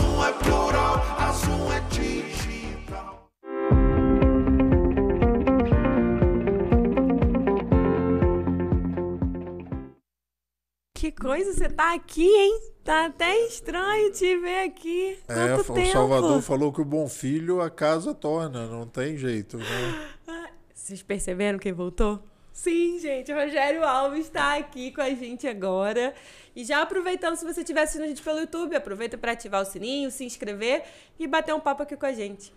azul é plural, azul é digital. Que coisa, você tá aqui, hein? Tá até estranho te ver aqui. É, o tempo? Salvador falou que o bom filho a casa torna, não tem jeito, né? Ah, vocês perceberam quem voltou? Sim, gente, o Rogério Alves está aqui com a gente agora. E já aproveitando, se você estiver assistindo a gente pelo YouTube, aproveita para ativar o sininho, se inscrever e bater um papo aqui com a gente.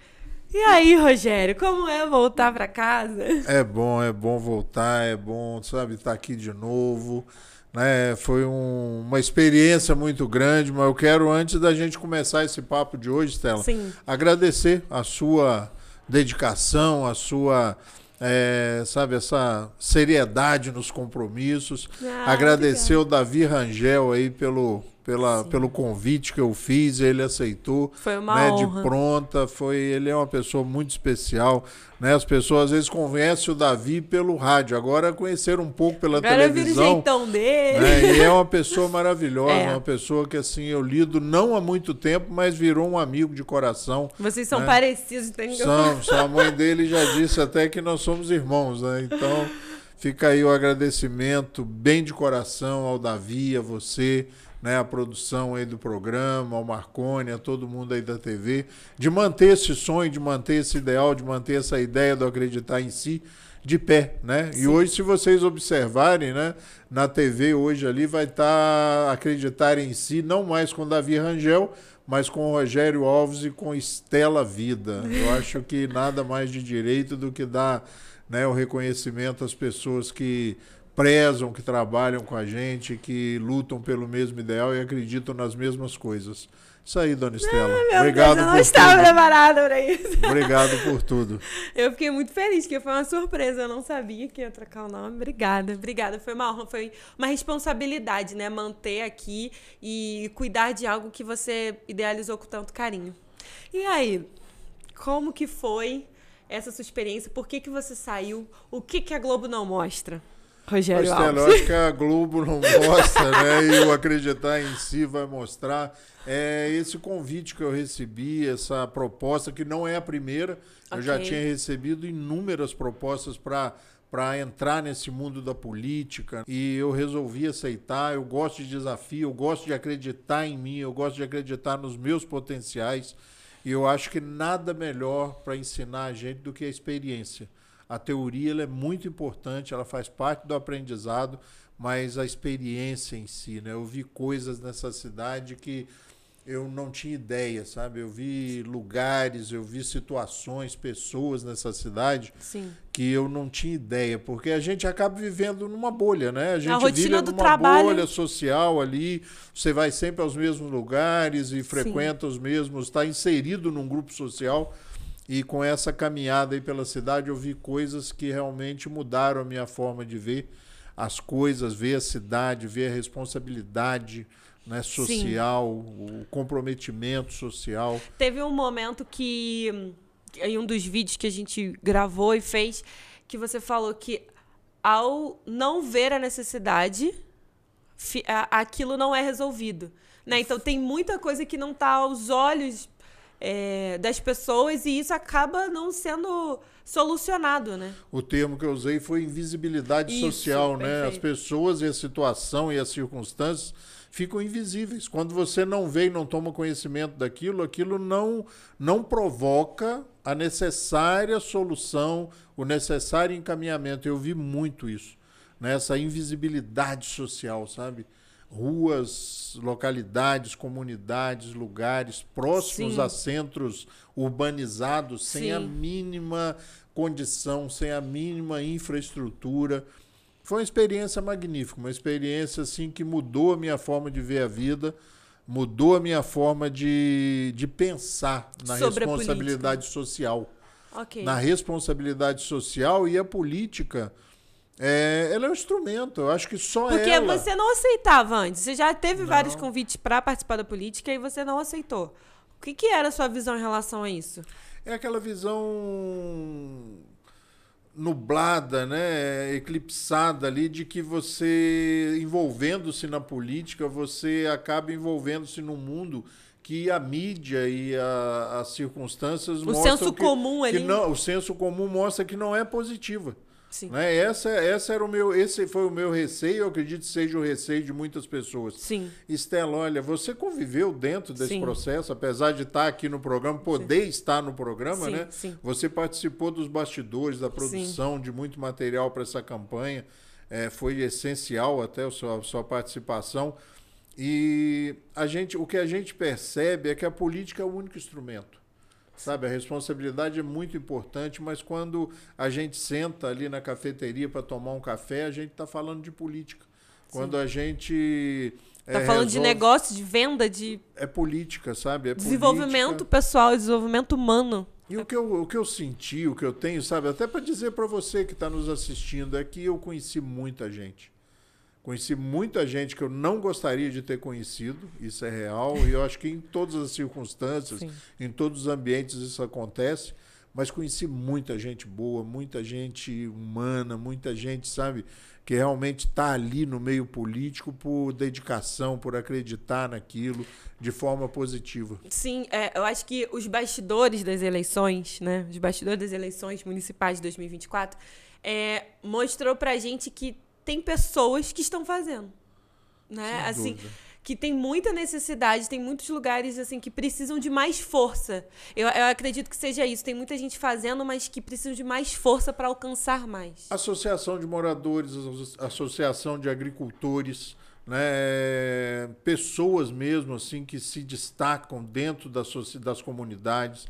E aí, Rogério, como é voltar para casa? É bom, é bom voltar, é bom, sabe, estar tá aqui de novo. Né? Foi um, uma experiência muito grande, mas eu quero, antes da gente começar esse papo de hoje, Stella, Sim. agradecer a sua dedicação, a sua é, sabe, essa seriedade nos compromissos. Ah, Agradecer o Davi Rangel aí pelo pela, pelo convite que eu fiz, ele aceitou. Foi uma né, honra. De pronta, foi, ele é uma pessoa muito especial. Né? As pessoas às vezes conhecem o Davi pelo rádio, agora conheceram um pouco pela agora televisão. Eu dele. Né, e é uma pessoa maravilhosa, é. uma pessoa que assim eu lido não há muito tempo, mas virou um amigo de coração. Vocês são né? parecidos, entendeu? São, a mãe dele já disse até que nós somos irmãos, né? Então fica aí o agradecimento bem de coração ao Davi, a você né, a produção aí do programa, ao Marconi, a todo mundo aí da TV, de manter esse sonho, de manter esse ideal, de manter essa ideia do acreditar em si de pé, né? Sim. E hoje, se vocês observarem, né, na TV hoje ali vai estar tá acreditar em si, não mais com Davi Rangel, mas com Rogério Alves e com Estela Vida. Eu acho que nada mais de direito do que dar né, o reconhecimento às pessoas que prezam, que trabalham com a gente, que lutam pelo mesmo ideal e acreditam nas mesmas coisas. Isso aí, dona Estela. Ah, Obrigado Deus, eu não por estava tudo. preparada para isso. Obrigado por tudo. Eu fiquei muito feliz, que foi uma surpresa. Eu não sabia que ia trocar o nome. Obrigada, obrigada. Foi uma honra, foi uma responsabilidade, né? Manter aqui e cuidar de algo que você idealizou com tanto carinho. E aí, como que foi essa sua experiência? Por que, que você saiu? O que, que a Globo não mostra? Rogério Mas tem Alves. lógico lógica, a Globo não gosta, né? E o Acreditar em Si vai mostrar. É esse convite que eu recebi, essa proposta, que não é a primeira. Okay. Eu já tinha recebido inúmeras propostas para para entrar nesse mundo da política e eu resolvi aceitar. Eu gosto de desafio, eu gosto de acreditar em mim, eu gosto de acreditar nos meus potenciais e eu acho que nada melhor para ensinar a gente do que a experiência. A teoria ela é muito importante, ela faz parte do aprendizado, mas a experiência em si, né? Eu vi coisas nessa cidade que eu não tinha ideia, sabe? Eu vi lugares, eu vi situações, pessoas nessa cidade Sim. que eu não tinha ideia, porque a gente acaba vivendo numa bolha, né? A gente a vive numa trabalho. bolha social ali, você vai sempre aos mesmos lugares e frequenta Sim. os mesmos, está inserido num grupo social e com essa caminhada aí pela cidade, eu vi coisas que realmente mudaram a minha forma de ver as coisas, ver a cidade, ver a responsabilidade né, social, Sim. o comprometimento social. Teve um momento que, em um dos vídeos que a gente gravou e fez, que você falou que ao não ver a necessidade, aquilo não é resolvido. Né? Então tem muita coisa que não está aos olhos é, das pessoas e isso acaba não sendo solucionado, né? O termo que eu usei foi invisibilidade isso, social, perfeito. né? As pessoas e a situação e as circunstâncias ficam invisíveis. Quando você não vê e não toma conhecimento daquilo, aquilo não, não provoca a necessária solução, o necessário encaminhamento. Eu vi muito isso, né? essa invisibilidade social, sabe? ruas, localidades, comunidades, lugares próximos Sim. a centros urbanizados sem Sim. a mínima condição, sem a mínima infraestrutura. Foi uma experiência magnífica, uma experiência assim que mudou a minha forma de ver a vida, mudou a minha forma de, de pensar na Sobre responsabilidade social. Okay. Na responsabilidade social e a política é, ela é um instrumento, eu acho que só Porque ela. Porque você não aceitava antes. Você já teve não. vários convites para participar da política e você não aceitou. O que, que era a sua visão em relação a isso? É aquela visão nublada, né, eclipsada ali de que você envolvendo-se na política, você acaba envolvendo-se num mundo que a mídia e a, as circunstâncias o mostram senso que, comum que ali. não, o senso comum mostra que não é positiva. Sim. Né? Essa, essa era o meu, esse foi o meu receio, eu acredito que seja o receio de muitas pessoas. Sim. Estela, olha, você conviveu dentro desse sim. processo, apesar de estar aqui no programa, poder sim. estar no programa, sim, né? Sim. Você participou dos bastidores, da produção de muito material para essa campanha. É, foi essencial até a sua, a sua participação. E a gente, o que a gente percebe é que a política é o único instrumento. Sabe, a responsabilidade é muito importante, mas quando a gente senta ali na cafeteria para tomar um café, a gente está falando de política. Quando a gente. está é, falando resolve... de negócio, de venda, de. É política, sabe? É desenvolvimento política. pessoal, é desenvolvimento humano. E o que, eu, o que eu senti, o que eu tenho, sabe? Até para dizer para você que está nos assistindo, é que eu conheci muita gente. Conheci muita gente que eu não gostaria de ter conhecido, isso é real, e eu acho que em todas as circunstâncias, Sim. em todos os ambientes isso acontece, mas conheci muita gente boa, muita gente humana, muita gente, sabe, que realmente está ali no meio político por dedicação, por acreditar naquilo de forma positiva. Sim, é, eu acho que os bastidores das eleições, né, os bastidores das eleições municipais de 2024, é, mostrou pra gente que tem pessoas que estão fazendo. Né? Sem assim, dúvida. que tem muita necessidade, tem muitos lugares assim que precisam de mais força. Eu, eu acredito que seja isso. Tem muita gente fazendo, mas que precisa de mais força para alcançar mais. Associação de moradores, associação de agricultores, né? pessoas mesmo assim que se destacam dentro das, das comunidades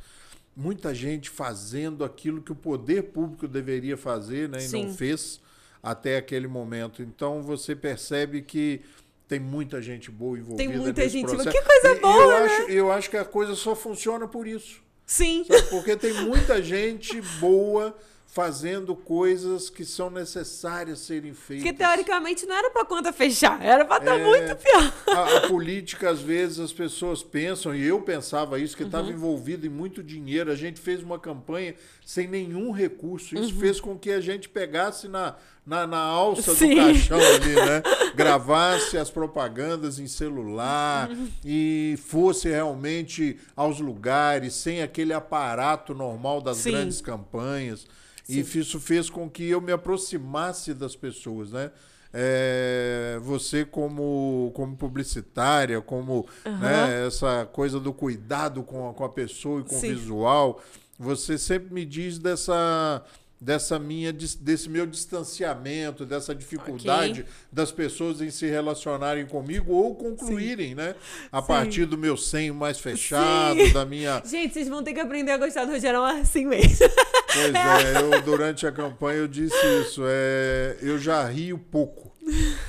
muita gente fazendo aquilo que o poder público deveria fazer né, e Sim. não fez até aquele momento. Então você percebe que tem muita gente boa envolvida. Tem muita gente processo. boa. Que coisa e, boa! Eu, né? acho, eu acho que a coisa só funciona por isso. Sim. Sabe? Porque tem muita gente boa fazendo coisas que são necessárias serem feitas. Que teoricamente não era para conta fechar, era para estar tá é, muito pior. A, a, política, às vezes, as pessoas pensam, e eu pensava isso, que estava uhum. envolvido em muito dinheiro. A gente fez uma campanha sem nenhum recurso. Isso uhum. fez com que a gente pegasse na, na, na alça Sim. do caixão ali, né? Gravasse as propagandas em celular uhum. e fosse realmente aos lugares, sem aquele aparato normal das Sim. grandes campanhas. Sim. E isso fez com que eu me aproximasse das pessoas, né? É, você como, como publicitária, como uhum. né, essa coisa do cuidado com a, com a pessoa e com Sim. o visual, você sempre me diz dessa dessa minha desse meu distanciamento, dessa dificuldade okay. das pessoas em se relacionarem comigo ou concluírem, Sim. né? A Sim. partir do meu senho mais fechado, Sim. da minha Gente, vocês vão ter que aprender a gostar do Rogerão assim mesmo. Pois é, eu durante a campanha eu disse isso, é, eu já rio pouco.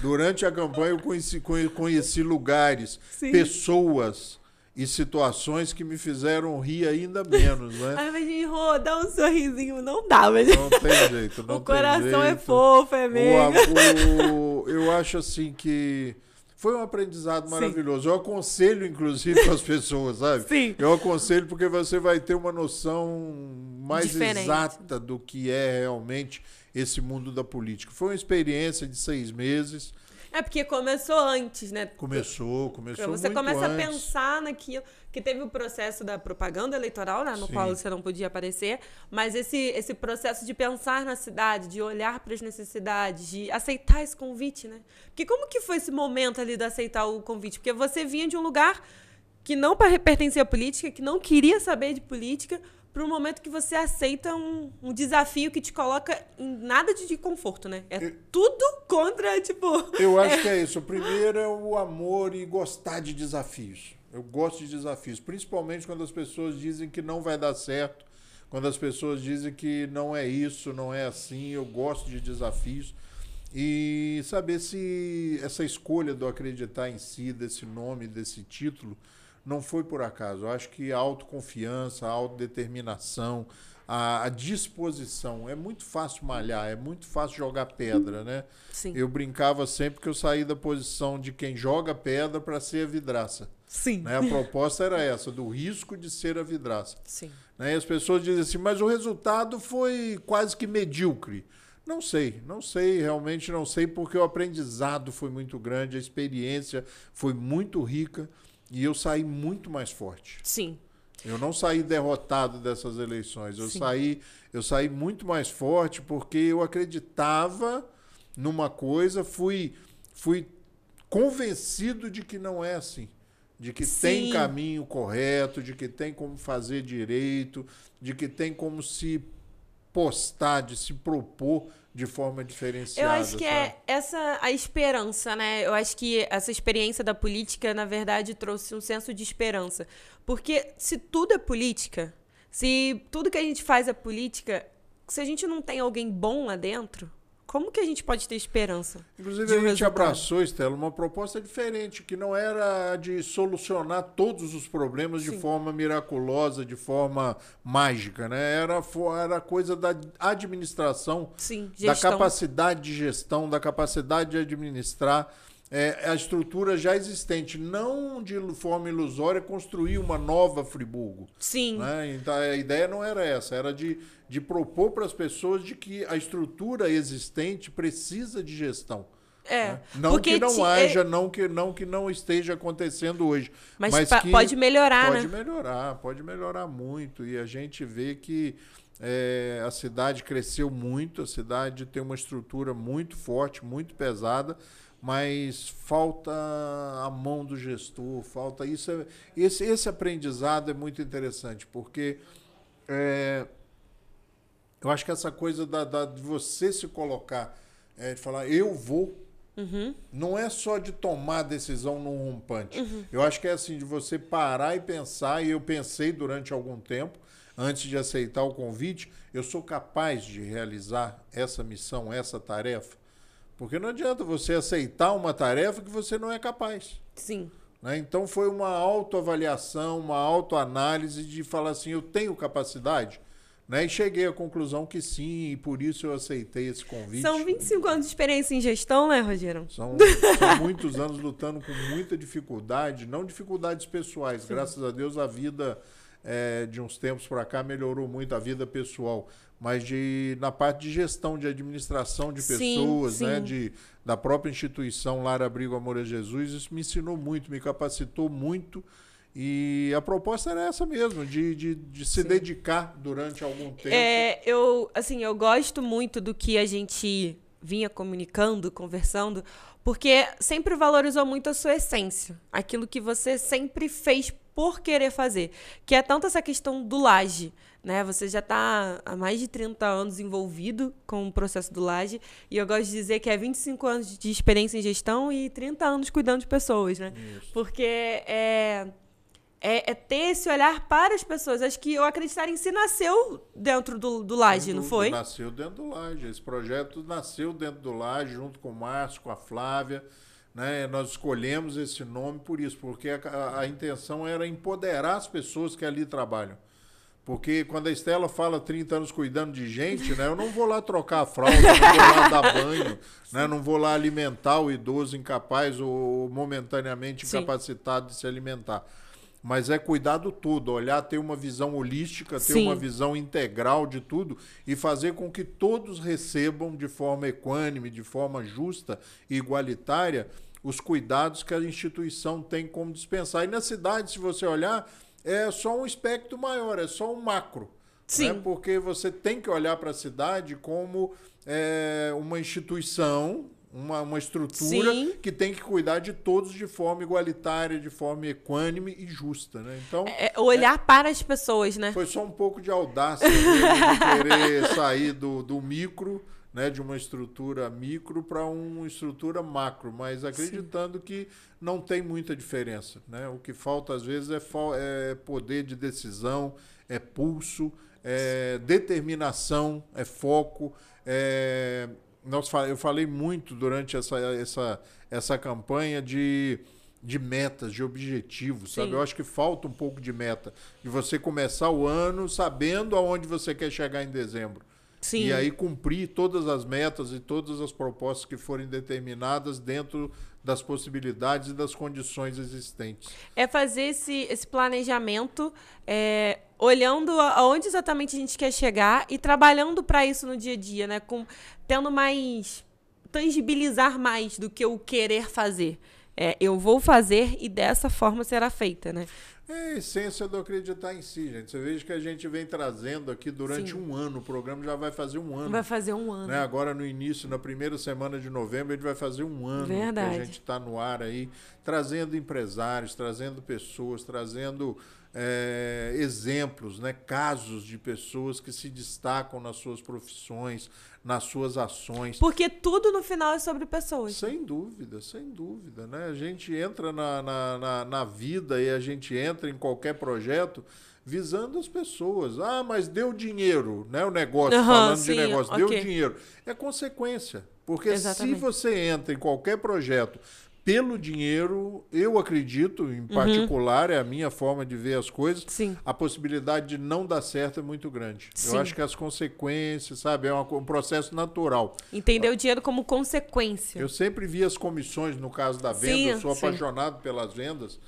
Durante a campanha eu conheci, conheci lugares, pessoas e situações que me fizeram rir ainda menos, né? Ai, mas assim, Rô, dá um sorrisinho, não dá, mas... Não tem jeito, não tem jeito. O coração é fofo, é mesmo. eu acho assim que foi um aprendizado maravilhoso. Sim. Eu aconselho, inclusive, para as pessoas, sabe? Sim. Eu aconselho porque você vai ter uma noção mais Diferente. exata do que é realmente esse mundo da política. Foi uma experiência de seis meses é porque começou antes, né? Começou, começou Você muito começa antes. a pensar naquilo, que teve o processo da propaganda eleitoral, né, no Sim. qual você não podia aparecer, mas esse, esse processo de pensar na cidade, de olhar para as necessidades, de aceitar esse convite, né? Porque como que foi esse momento ali de aceitar o convite? Porque você vinha de um lugar que não pertencia à política, que não queria saber de política, para o momento que você aceita um, um, desafio que te coloca em nada de, de conforto, né? É eu, tudo contra, tipo. Eu acho é. que é isso. O primeiro é o amor e gostar de desafios. Eu gosto de desafios, principalmente quando as pessoas dizem que não vai dar certo, quando as pessoas dizem que não é isso, não é assim. Eu gosto de desafios. E saber se essa escolha do acreditar em si, desse nome, desse título, não foi por acaso. Eu acho que a autoconfiança, a autodeterminação, a, a, disposição. É muito fácil malhar, é muito fácil jogar pedra, né? Sim. Eu brincava sempre que eu saí da posição de quem joga pedra para ser a vidraça. Sim. Né? A proposta era essa, do risco de ser a vidraça. Sim. Né? E as pessoas dizem assim, mas o resultado foi quase que medíocre. Não sei, não sei, realmente não sei, porque o aprendizado foi muito grande, a experiência foi muito rica. E eu saí muito mais forte. Sim. Eu não saí derrotado dessas eleições. Eu saí, eu saí muito mais forte porque eu acreditava numa coisa, fui fui convencido de que não é assim, de que Sim. tem caminho correto, de que tem como fazer direito, de que tem como se postar, de se propor de forma diferenciada. Eu acho que é sabe? é essa a esperança, né? Eu acho que essa experiência da política, na verdade, trouxe um senso de esperança. Porque se tudo é política, se tudo que a gente faz é política, se a gente não tem alguém bom lá dentro, como que a gente pode ter esperança? Inclusive, um a gente resultado? abraçou, Estela, uma proposta diferente, que não era de solucionar todos os problemas Sim. de forma miraculosa, de forma mágica, né? Era, era coisa da administração, Sim, da capacidade de gestão, da capacidade de administrar. É, é, a estrutura já existente, não de forma ilusória construir uma nova Friburgo. Sim. Né? Então a ideia não era essa, era de, de propor para as pessoas de que a estrutura existente precisa de gestão. É, né? Não que não é haja, é... não, que, não que não esteja acontecendo hoje. Mas, mas que pode melhorar, pode né? melhorar, pode melhorar muito. E a gente vê que é, a cidade cresceu muito, a cidade tem uma estrutura muito forte, muito pesada mas falta a mão do gestor, falta isso. É, esse, esse aprendizado é muito interessante, porque é, eu acho que essa coisa da, da de você se colocar, é, de falar, eu vou. Uhum. Não é só de tomar decisão num rompante. Uhum. Eu acho que é assim, de você parar e pensar, e eu pensei durante algum tempo, antes de aceitar o convite, eu sou capaz de realizar essa missão, essa tarefa? Porque não adianta você aceitar uma tarefa que você não é capaz. Sim. Né? Então foi uma autoavaliação, uma autoanálise de falar assim, eu tenho capacidade. Né? E cheguei à conclusão que sim, e por isso eu aceitei esse convite. São 25 anos de experiência em gestão, né, Rogério? São, são muitos anos lutando com muita dificuldade, não dificuldades pessoais. Sim. Graças a Deus a vida é, de uns tempos para cá melhorou muito a vida pessoal, mas de, na parte de gestão, de administração de pessoas, né, sim, sim. né, de, da própria instituição Lara Abrigo Amor a Jesus, isso me ensinou muito, me capacitou muito. E a proposta era essa mesmo, de, de, de se Sim. dedicar durante algum tempo. É, eu, assim, eu gosto muito do que a gente vinha comunicando, conversando, porque sempre valorizou muito a sua essência, aquilo que você sempre fez por querer fazer. Que é tanto essa questão do laje, né? Você já está há mais de 30 anos envolvido com o processo do laje, e eu gosto de dizer que é 25 anos de experiência em gestão e 30 anos cuidando de pessoas, né? Isso. Porque é, é, é, ter esse olhar para as pessoas. Acho que o Acreditar em Si nasceu dentro do, do Laje, dentro, não foi? Nasceu dentro do Laje. Esse projeto nasceu dentro do Laje, junto com o Márcio, com a Flávia. Né? Nós escolhemos esse nome por isso, porque a, a, a intenção era empoderar as pessoas que ali trabalham. Porque quando a Estela fala 30 anos cuidando de gente, né? Eu não vou lá trocar a fralda, não vou lá dar banho, né? Não vou lá alimentar o idoso incapaz ou momentaneamente incapacitado Sim. de se alimentar mas é cuidado tudo, olhar, ter uma visão holística, ter Sim. uma visão integral de tudo e fazer com que todos recebam de forma equânime, de forma justa e igualitária os cuidados que a instituição tem como dispensar. E na cidade, se você olhar, é só um espectro maior, é só um macro. Né? Sim. Né? Porque você tem que olhar para a cidade como é, uma instituição uma, uma estrutura Sim. que tem que cuidar de todos de forma igualitária, de forma equânime e justa, né? Então, é, é olhar é, para as pessoas, né? Foi só um pouco de audácia de querer sair do, do micro, né, de uma estrutura micro para uma estrutura macro, mas acreditando Sim. que não tem muita diferença, né? O que falta às vezes é, é poder de decisão, é pulso, é determinação, é foco, é nós, eu falei muito durante essa, essa, essa campanha de, de metas, de objetivos, Sim. sabe? Eu acho que falta um pouco de meta. De você começar o ano sabendo aonde você quer chegar em dezembro. Sim. E aí cumprir todas as metas e todas as propostas que forem determinadas dentro das possibilidades e das condições existentes. É fazer esse, esse planejamento é, olhando aonde exatamente a gente quer chegar e trabalhando para isso no dia a dia, né? Com, tendo mais. tangibilizar mais do que o querer fazer. É, eu vou fazer e dessa forma será feita, né? É a essência do acreditar em si, gente. Você veja que a gente vem trazendo aqui durante Sim. um ano. O programa já vai fazer um ano. Vai fazer um ano. Né? Agora no início, na primeira semana de novembro, ele vai fazer um ano Verdade. que a gente está no ar aí, trazendo empresários, trazendo pessoas, trazendo é, exemplos, né, casos de pessoas que se destacam nas suas profissões, nas suas ações. Porque tudo no final é sobre pessoas. Sem dúvida, sem dúvida. Né? A gente entra na, na, na, na vida e a gente entra em qualquer projeto visando as pessoas. Ah, mas deu dinheiro, né? O negócio, uhum, falando sim, de negócio, okay. deu dinheiro. É consequência. Porque Exatamente. se você entra em qualquer projeto pelo dinheiro, eu acredito, em uhum. particular, uhum. é a minha forma de ver as coisas, Sim. a possibilidade de não dar certo é muito grande. Sim. Eu acho que as consequências, sabe, é um processo natural. Entender o dinheiro como consequência. Eu sempre vi as comissões, no caso da venda, Sim. eu sou apaixonado pelas vendas.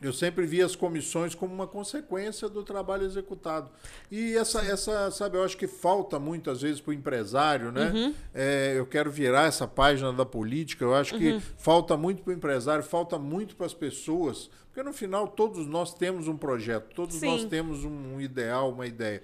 Eu sempre vi as comissões como uma consequência do trabalho executado. E essa, essa sabe, eu acho que falta muitas vezes para o empresário, né? Uhum. É, eu quero virar essa página da política, eu acho que uhum. falta muito para o empresário, falta muito para as pessoas, porque no final todos nós temos um projeto, todos Sim. nós temos um, um ideal, uma ideia.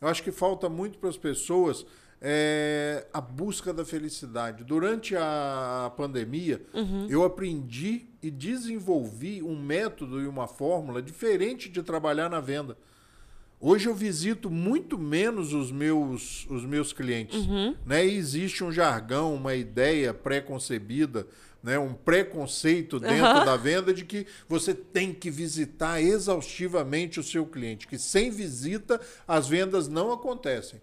Eu acho que falta muito para as pessoas é, a busca da felicidade. Durante a pandemia, uhum. eu aprendi e desenvolvi um método e uma fórmula diferente de trabalhar na venda. Hoje eu visito muito menos os meus, os meus clientes. Uhum. Né? E existe um jargão, uma ideia pré-concebida, né? um preconceito dentro uhum. da venda de que você tem que visitar exaustivamente o seu cliente, que sem visita as vendas não acontecem.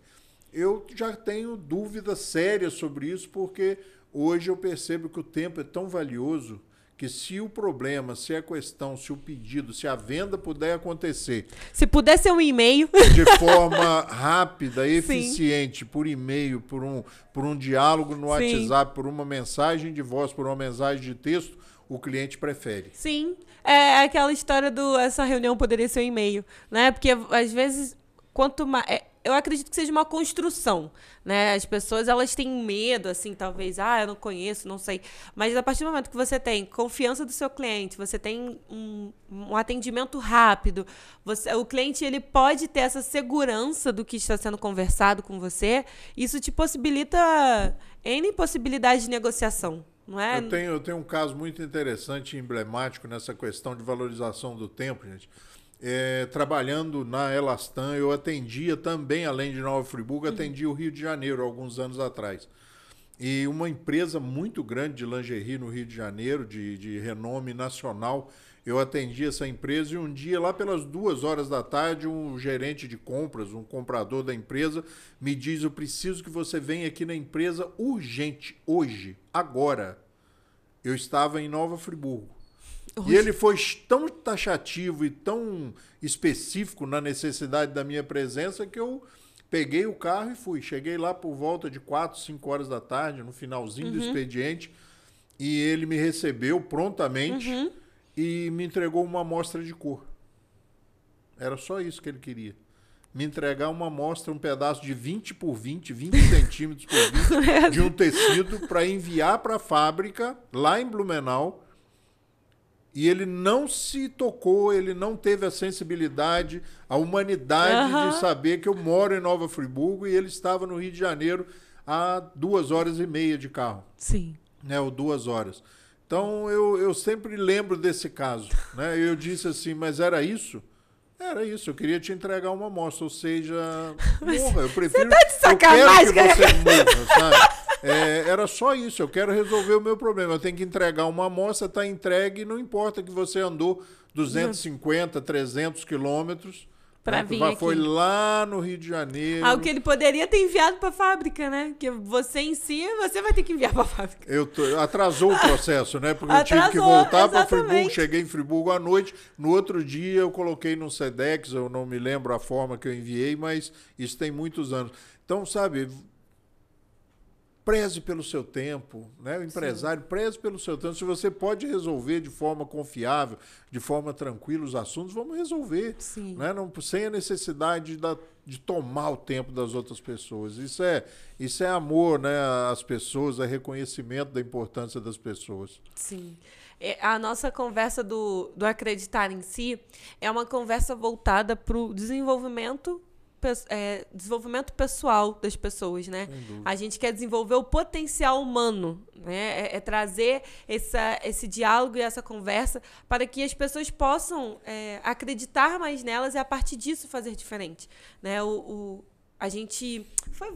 Eu já tenho dúvidas sérias sobre isso, porque hoje eu percebo que o tempo é tão valioso que se o problema, se a questão, se o pedido, se a venda puder acontecer. Se puder ser um e-mail. De forma rápida, eficiente, Sim. por e-mail, por um, por um diálogo no Sim. WhatsApp, por uma mensagem de voz, por uma mensagem de texto, o cliente prefere. Sim. É, é aquela história do essa reunião poderia ser um e-mail, né? Porque às vezes quanto mais é, eu acredito que seja uma construção, né? As pessoas, elas têm medo, assim, talvez, ah, eu não conheço, não sei. Mas a partir do momento que você tem confiança do seu cliente, você tem um, um atendimento rápido, você, o cliente, ele pode ter essa segurança do que está sendo conversado com você, isso te possibilita N possibilidade de negociação. É? Eu, tenho, eu tenho um caso muito interessante e emblemático nessa questão de valorização do tempo, gente. É, trabalhando na Elastan, eu atendia também, além de Nova Friburgo, uhum. atendia o Rio de Janeiro alguns anos atrás. E uma empresa muito grande de lingerie no Rio de Janeiro, de, de renome nacional, eu atendi essa empresa e um dia, lá pelas duas horas da tarde, um gerente de compras, um comprador da empresa, me diz: Eu preciso que você venha aqui na empresa urgente, hoje, agora. Eu estava em Nova Friburgo. Hoje... E ele foi tão taxativo e tão específico na necessidade da minha presença que eu peguei o carro e fui. Cheguei lá por volta de 4, 5 horas da tarde, no finalzinho uhum. do expediente, e ele me recebeu prontamente uhum. e me entregou uma amostra de cor. Era só isso que ele queria me entregar uma amostra, um pedaço de 20 por 20, 20 centímetros por 20, é de um assim. tecido para enviar para a fábrica lá em Blumenau e ele não se tocou, ele não teve a sensibilidade, a humanidade de saber que eu moro em Nova Friburgo e ele estava no Rio de Janeiro a duas horas e meia de carro. Sim. Né, ou duas horas. Então eu, eu sempre lembro desse caso. Né? Eu disse assim, mas era isso? Era isso, eu queria te entregar uma amostra, ou seja, porra, eu prefiro. Você tá de sacanagem, eu quero que você morra, sabe? É, era só isso, eu quero resolver o meu problema. Eu tenho que entregar uma amostra, está entregue, não importa que você andou 250, 300 quilômetros. Pra né, vir aqui. Foi lá no Rio de Janeiro. Algo que ele poderia ter enviado para a fábrica, né? Que você em si, você vai ter que enviar para a fábrica. Eu tô, atrasou o processo, né? Porque atrasou, eu tive que voltar para Friburgo. Cheguei em Friburgo à noite. No outro dia eu coloquei no Sedex, eu não me lembro a forma que eu enviei, mas isso tem muitos anos. Então, sabe, preze pelo seu tempo, né? O empresário, Sim. preze pelo seu tempo. Se você pode resolver de forma confiável, de forma tranquila os assuntos, vamos resolver. Sim. Né? Não, sem a necessidade de tomar o tempo das outras pessoas. Isso é, isso é amor né, às pessoas, é reconhecimento da importância das pessoas. Sim. É, a nossa conversa do, do acreditar em si é uma conversa voltada para o desenvolvimento é, desenvolvimento pessoal das pessoas, né? A gente quer desenvolver o potencial humano, né? É, é trazer essa, esse diálogo e essa conversa para que as pessoas possam é, acreditar mais nelas e a partir disso fazer diferente, né? O, o a gente foi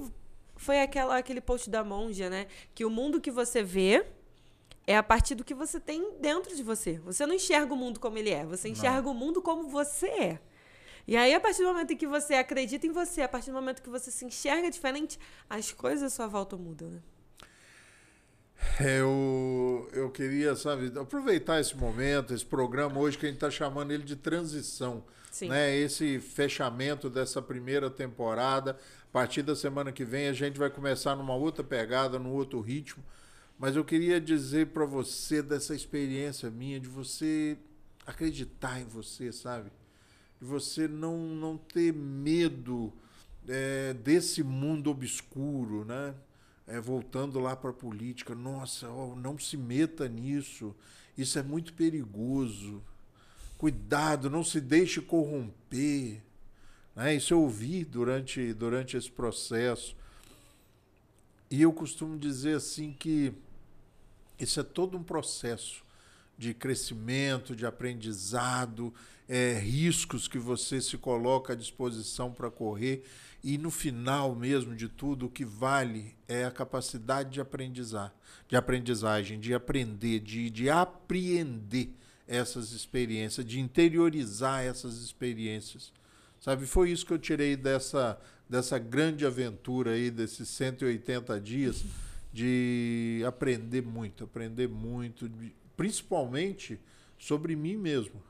foi aquela aquele post da monja, né? Que o mundo que você vê é a partir do que você tem dentro de você. Você não enxerga o mundo como ele é, você enxerga não. o mundo como você é. E aí, a partir do momento em que você acredita em você, a partir do momento que você se enxerga diferente, as coisas à sua volta mudam, né? Eu, eu queria, sabe, aproveitar esse momento, esse programa hoje que a gente está chamando ele de transição. Sim. Né? Esse fechamento dessa primeira temporada. A partir da semana que vem a gente vai começar numa outra pegada, num outro ritmo. Mas eu queria dizer para você dessa experiência minha, de você acreditar em você, sabe? de você não, não ter medo é, desse mundo obscuro, né? É, voltando lá para a política, nossa, não se meta nisso, isso é muito perigoso. Cuidado, não se deixe corromper. Né? Isso eu ouvi durante, durante esse processo. E eu costumo dizer assim que isso é todo um processo de crescimento, de aprendizado, é, riscos que você se coloca à disposição para correr. E no final mesmo de tudo, o que vale é a capacidade de aprendizar, de aprendizagem, de aprender, de, de apreender essas experiências, de interiorizar essas experiências. Sabe, foi isso que eu tirei dessa, dessa grande aventura aí, desses 180 dias, de aprender muito, aprender muito, principalmente sobre mim mesmo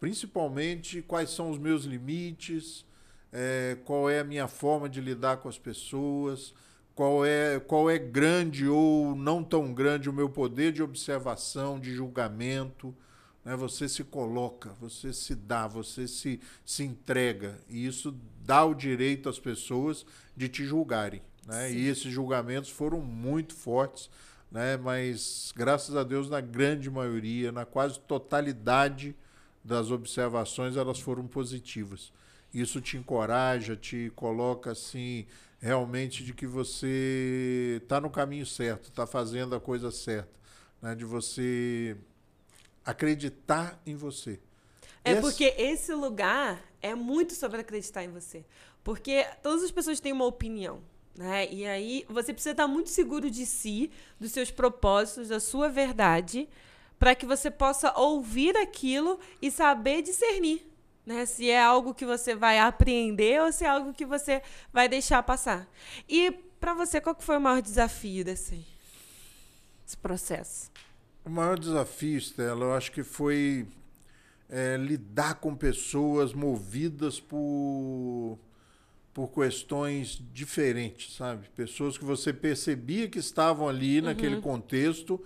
principalmente quais são os meus limites, é, qual é a minha forma de lidar com as pessoas, qual é, qual é grande ou não tão grande o meu poder de observação, de julgamento. Né? Você se coloca, você se dá, você se, se entrega. E isso dá o direito às pessoas de te julgarem. Né? E esses julgamentos foram muito fortes. Né? Mas graças a Deus, na grande maioria, na quase totalidade das observações elas foram positivas. Isso te encoraja, te coloca assim realmente de que você está no caminho certo, está fazendo a coisa certa, né? de você acreditar em você. É esse... porque esse lugar é muito sobre acreditar em você. Porque todas as pessoas têm uma opinião. Né? E aí você precisa estar muito seguro de si, dos seus propósitos, da sua verdade, para que você possa ouvir aquilo e saber discernir, né? Se é algo que você vai apreender ou se é algo que você vai deixar passar. E para você, qual que foi o maior desafio desse, desse processo? O maior desafio, Estela, eu acho que foi é, lidar com pessoas movidas por por questões diferentes, sabe? Pessoas que você percebia que estavam ali uhum. naquele contexto,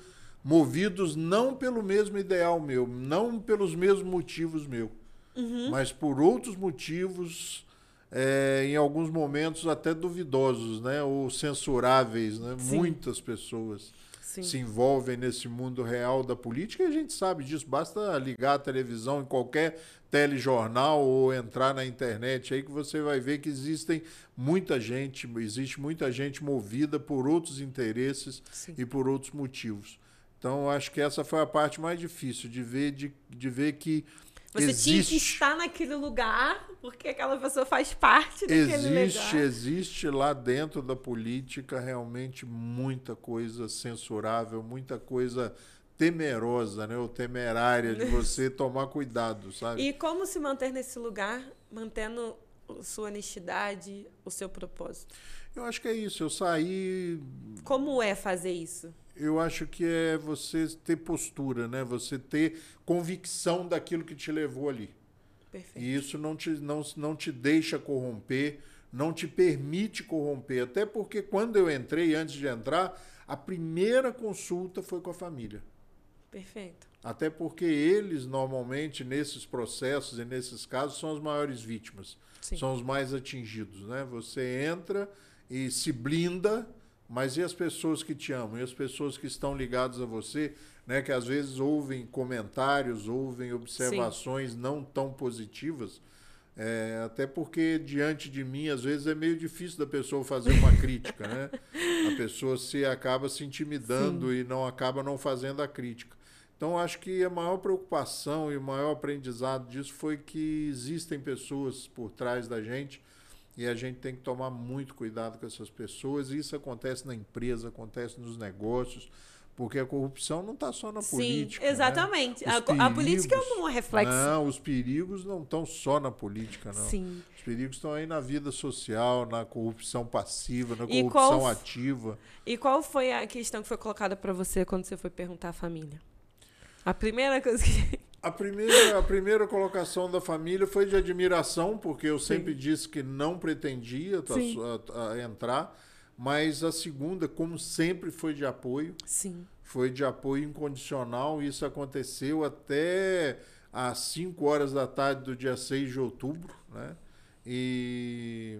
movidos não pelo mesmo ideal meu, não pelos mesmos motivos meu, uhum. mas por outros motivos, é, em alguns momentos até duvidosos, né? Ou censuráveis, né? Sim. Muitas pessoas Sim. se envolvem nesse mundo real da política e a gente sabe disso. Basta ligar a televisão em qualquer telejornal ou entrar na internet aí que você vai ver que existem muita gente, existe muita gente movida por outros interesses Sim. e por outros motivos. Então, acho que essa foi a parte mais difícil, de ver, de, de ver que. Você existe. tinha que estar naquele lugar, porque aquela pessoa faz parte daquele existe, lugar. Existe lá dentro da política realmente muita coisa censurável, muita coisa temerosa, né? Ou temerária de você tomar cuidado, sabe? E como se manter nesse lugar, mantendo sua honestidade, o seu propósito? Eu acho que é isso. Eu saí. Como é fazer isso? eu acho que é você ter postura, né? Você ter convicção daquilo que te levou ali. Perfeito. E isso não te, não, não te deixa corromper, não te permite corromper. Até porque quando eu entrei, antes de entrar, a primeira consulta foi com a família. Perfeito. Até porque eles, normalmente, nesses processos e nesses casos, são as maiores vítimas, Sim. são os mais atingidos. Né? Você entra e se blinda mas e as pessoas que te amam? E as pessoas que estão ligadas a você, né? Que às vezes ouvem comentários, ouvem observações Sim. não tão positivas. É, até porque diante de mim, às vezes, é meio difícil da pessoa fazer uma crítica, né? A pessoa se acaba se intimidando Sim. e não acaba não fazendo a crítica. Então, acho que a maior preocupação e o maior aprendizado disso foi que existem pessoas por trás da gente e a gente tem que tomar muito cuidado com essas pessoas. Isso acontece na empresa, acontece nos negócios, porque a corrupção não está só na Sim, política. Sim, né? exatamente. Né? A, perigos, a, política é um reflexo. Não, os perigos não estão só na política, não. Sim. Os perigos estão aí na vida social, na corrupção passiva, na corrupção e qual, ativa. E qual foi a questão que foi colocada para você quando você foi perguntar à família? A primeira coisa que. A primeira, a primeira colocação da família foi de admiração, porque eu sempre Sim. disse que não pretendia a, tá a, a entrar, mas a segunda, como sempre, foi de apoio. Sim. Foi de apoio incondicional. Isso aconteceu até às 5 horas da tarde do dia 6 de outubro, né? E,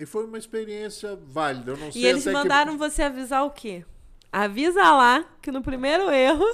e foi uma experiência válida. Eu não sei e eles mandaram que... você avisar o quê? Avisa lá que no primeiro erro.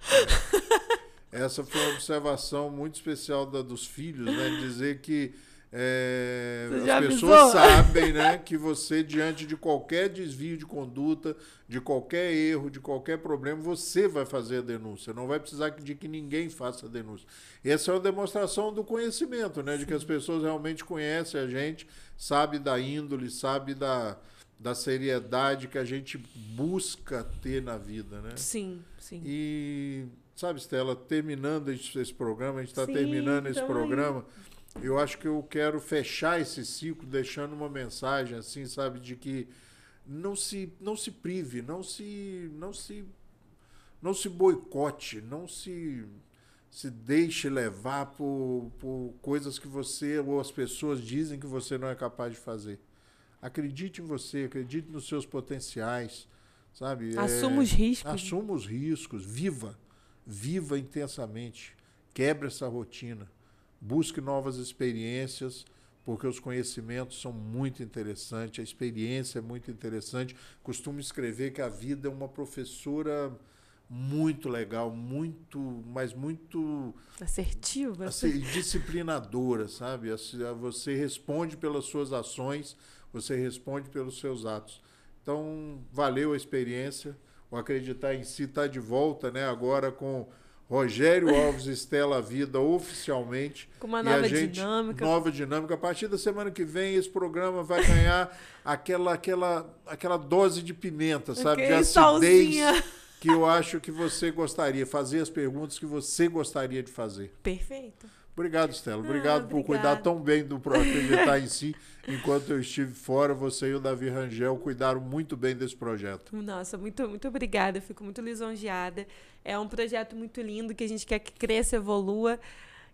Essa foi uma observação muito especial da, dos filhos, né? Dizer que é, as pessoas sabem né, que você, diante de qualquer desvio de conduta, de qualquer erro, de qualquer problema, você vai fazer a denúncia. Não vai precisar de que ninguém faça a denúncia. Essa é uma demonstração do conhecimento, né, de que as pessoas realmente conhecem a gente, sabe da índole, sabe da, da seriedade que a gente busca ter na vida. Né? Sim, sim. E Sabe, Stella, terminando esse programa, a gente está terminando esse programa. Aí. Eu acho que eu quero fechar esse ciclo deixando uma mensagem assim, sabe, de que não se não se prive, não se não se não se boicote, não se se deixe levar por, por coisas que você ou as pessoas dizem que você não é capaz de fazer. Acredite em você, acredite nos seus potenciais, sabe? Assuma é, os riscos. Né? Assuma os riscos, viva viva intensamente, quebre essa rotina, busque novas experiências, porque os conhecimentos são muito interessantes, a experiência é muito interessante. Costumo escrever que a vida é uma professora muito legal, muito, mas muito assertiva, assim, disciplinadora, sabe? Você responde pelas suas ações, você responde pelos seus atos. Então, valeu a experiência. O Acreditar em Si está de volta, né? Agora com Rogério Alves Estela Vida oficialmente. Com uma nova gente, dinâmica. Nova dinâmica. A partir da semana que vem, esse programa vai ganhar aquela, aquela, aquela dose de pimenta, sabe? Okay, de acidez salzinha. que eu acho que você gostaria. Fazer as perguntas que você gostaria de fazer. Perfeito. Obrigado, Stella. Ah, Obrigado ah, por cuidar tão bem do projeto em Si. Enquanto eu estive fora, você e o Davi Rangel cuidaram muito bem desse projeto. Nossa, muito, muito obrigada. fico muito lisonjeada. É um projeto muito lindo que a gente quer que cresça, evolua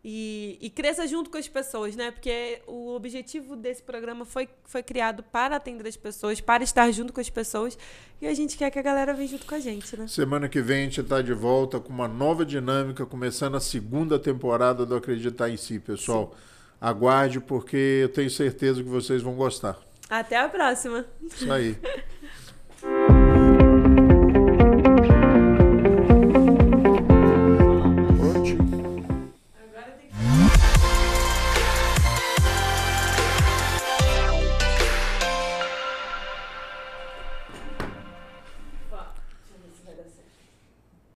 e, e, cresça junto com as pessoas, né? Porque o objetivo desse programa foi, foi criado para atender as pessoas, para estar junto com as pessoas, e a gente quer que a galera venha junto com a gente, né? Semana que vem a gente está de volta com uma nova dinâmica, começando a segunda temporada do Acreditar em Si, pessoal. Sim. Aguarde, porque eu tenho certeza que vocês vão gostar. Até a próxima. Isso aí.